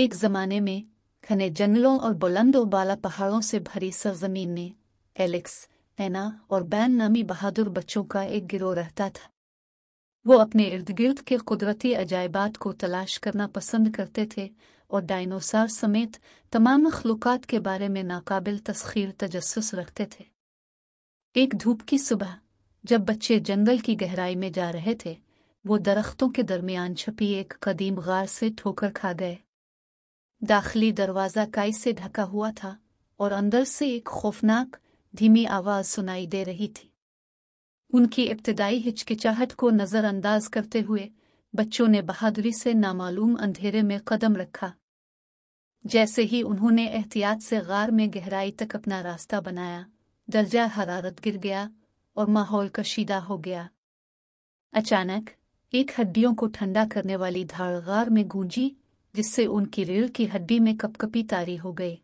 एक जमाने में घने जंगलों और बुलंदों बाला पहाड़ों से भरी सरजमीन में एलेक्स एना और बैन नामी बहादुर बच्चों का एक गिरोह रहता था वो अपने इर्द गिर्द के कुदरती अजायबात को तलाश करना पसंद करते थे और डायनोसार समेत तमाम मखलूक़ात के बारे में नाकाबिल तस्खीर तजस्स रखते थे एक धूप की सुबह जब बच्चे जंगल की गहराई में जा रहे थे वो दरख्तों के दरमियान छपी एक कदीम गार से ठोकर खा गए दाखिली दरवाज़ा काई से ढका हुआ था और अंदर से एक खौफनाक धीमी आवाज़ सुनाई दे रही थी उनकी इब्तदाई हिचकिचाहट को नज़रअंदाज करते हुए बच्चों ने बहादुरी से नामालूम अंधेरे में कदम रखा जैसे ही उन्होंने एहतियात से गार में गहराई तक अपना रास्ता बनाया दर्जा हरारत गिर गया और माहौल कशीदा हो गया अचानक एक हड्डियों को ठंडा करने वाली धाड़ गार में गूंजी जिससे उनकी रीढ़ की हड्डी में कपकपी तारी हो गई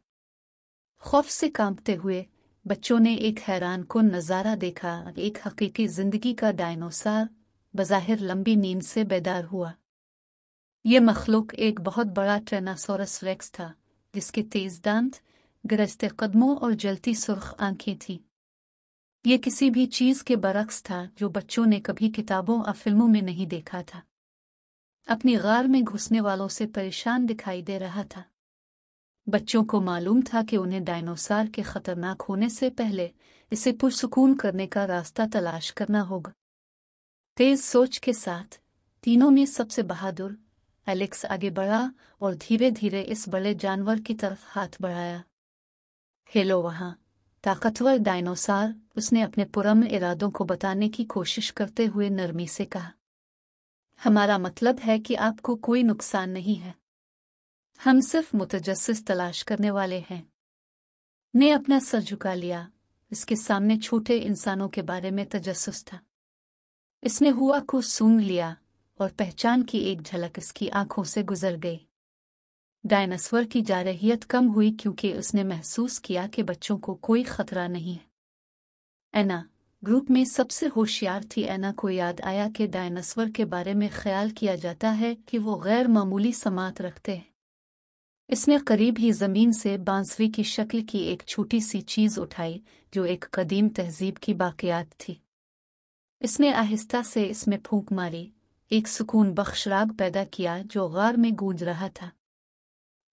खौफ से कांपते हुए बच्चों ने एक हैरान को नज़ारा देखा एक हकीकी जिंदगी का डायनोसार बज़ाहिर लंबी नींद से बेदार हुआ ये मखलूक एक बहुत बड़ा ट्रेनासोरस रेक्स था जिसके तेज दांत गरजते कदमों और जलती सुर्ख आंखें थीं ये किसी भी चीज़ के बरक्स था जो बच्चों ने कभी किताबों और फिल्मों में नहीं देखा था अपनी गार में घुसने वालों से परेशान दिखाई दे रहा था बच्चों को मालूम था कि उन्हें डायनोसार के खतरनाक होने से पहले इसे पुरसकून करने का रास्ता तलाश करना होगा तेज सोच के साथ तीनों में सबसे बहादुर एलेक्स आगे बढ़ा और धीरे धीरे इस बड़े जानवर की तरफ हाथ बढ़ाया हेलो वहां ताकतवर डायनोसार उसने अपने पुरम इरादों को बताने की कोशिश करते हुए नरमी से कहा हमारा मतलब है कि आपको कोई नुकसान नहीं है हम सिर्फ मुतजस तलाश करने वाले हैं ने अपना सर झुका लिया इसके सामने छोटे इंसानों के बारे में तजस्स था इसने हुआ को सूंघ लिया और पहचान की एक झलक इसकी आंखों से गुजर गई डायनासोर की जारहियत कम हुई क्योंकि उसने महसूस किया कि बच्चों को कोई खतरा नहीं है एना ग्रुप में सबसे होशियार थी ऐना को याद आया कि डायनासोर के बारे में ख्याल किया जाता है कि वो गैर मामूली समात रखते हैं इसने करीब ही जमीन से बांसुरी की शक्ल की एक छोटी सी चीज उठाई जो एक कदीम तहजीब की बाकियात थी इसने आहिस्ता से इसमें फूंक मारी एक सुकून बख्श राग पैदा किया जो गार में गूंज रहा था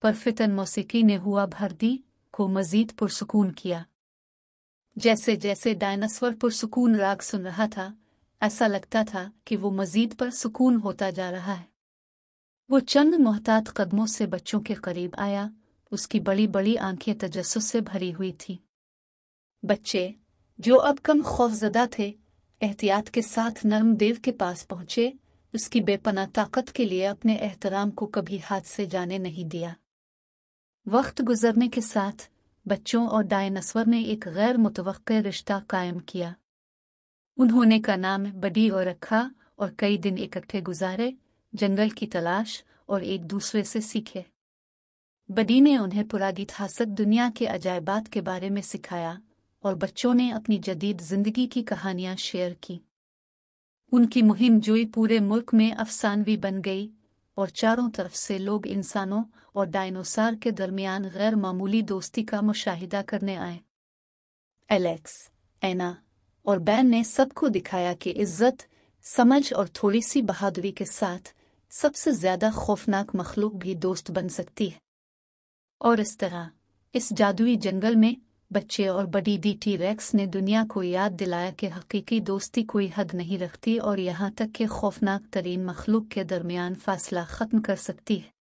पर फितन मौसीकी ने हुआ भर दी को मजीद पुरसकून किया जैसे जैसे डायनासोर पर सुकून राग सुन रहा था ऐसा लगता था कि वो मजीद पर सुकून होता जा रहा है वो चंद मोहतात कदमों से बच्चों के करीब आया उसकी बड़ी बड़ी आंखें तजस्स से भरी हुई थीं। बच्चे जो अब कम खौफजदा थे एहतियात के साथ नर्म देव के पास पहुंचे उसकी बेपना ताकत के लिए अपने एहतराम को कभी हाथ से जाने नहीं दिया वक्त गुजरने के साथ बच्चों और डायनासोर ने एक गैर मुतव रिश्ता कायम किया उन्होंने का नाम बडी और रखा और कई दिन इकट्ठे गुजारे जंगल की तलाश और एक दूसरे से सीखे बडी ने उन्हें पुरागीतिहासक दुनिया के अजायबात के बारे में सिखाया और बच्चों ने अपनी जदीद जिंदगी की कहानियां शेयर की उनकी मुहिम जोई पूरे मुल्क में अफसानवी बन गई और चारों तरफ से लोग इंसानों और डायनोसार के दरमियान गैर मामूली दोस्ती का मुशाहिदा करने आए एलेक्स एना और बैन ने सबको दिखाया कि इज्जत समझ और थोड़ी सी बहादुरी के साथ सबसे ज्यादा खौफनाक मखलूक भी दोस्त बन सकती है और इस तरह इस जादुई जंगल में बच्चे और बड़ी डी टी रैक्स ने दुनिया को याद दिलाया कि हकीकी दोस्ती कोई हद नहीं रखती और यहाँ तक कि खौफनाक तरीन मखलूक के दरमियान फासला ख़त्म कर सकती है